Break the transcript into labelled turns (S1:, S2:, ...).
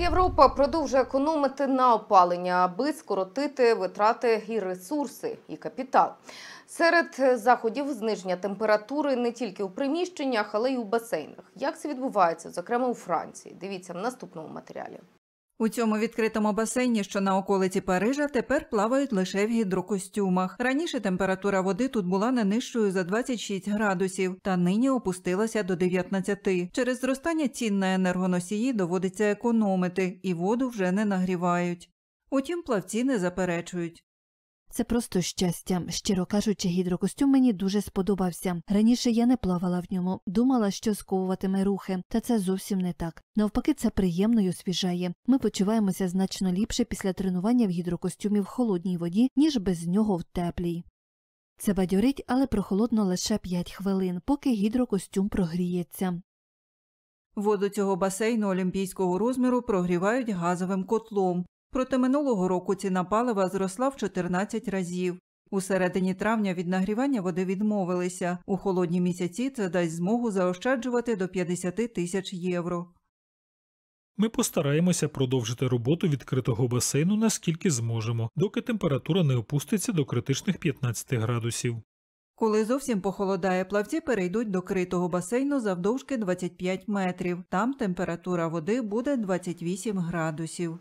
S1: Європа продовжує економити на опалення, аби скоротити витрати і ресурси, і капітал. Серед заходів зниження температури не тільки у приміщеннях, але й у басейнах. Як це відбувається, зокрема у Франції? Дивіться в наступному матеріалі.
S2: У цьому відкритому басейні, що на околиці Парижа, тепер плавають лише в гідрокостюмах. Раніше температура води тут була не нижчою за 26 градусів, та нині опустилася до 19. Через зростання цін на енергоносії доводиться економити, і воду вже не нагрівають. Утім, плавці не заперечують.
S3: Це просто щастя. Щиро кажучи, гідрокостюм мені дуже сподобався. Раніше я не плавала в ньому, думала, що сковуватиме рухи, та це зовсім не так. Навпаки, це приємно й освіжає. Ми почуваємося значно ліпше після тренування в гідрокостюмі в холодній воді, ніж без нього в теплій. Це бадьорить, але прохолодно лише 5 хвилин, поки гідрокостюм прогріється.
S2: Воду цього басейну олімпійського розміру прогрівають газовим котлом. Проте минулого року ціна палива зросла в 14 разів. У середині травня від нагрівання води відмовилися. У холодні місяці це дасть змогу заощаджувати до 50 тисяч євро.
S4: Ми постараємося продовжити роботу відкритого басейну наскільки зможемо, доки температура не опуститься до критичних 15 градусів.
S2: Коли зовсім похолодає, плавці перейдуть до критого басейну завдовжки 25 метрів. Там температура води буде 28 градусів.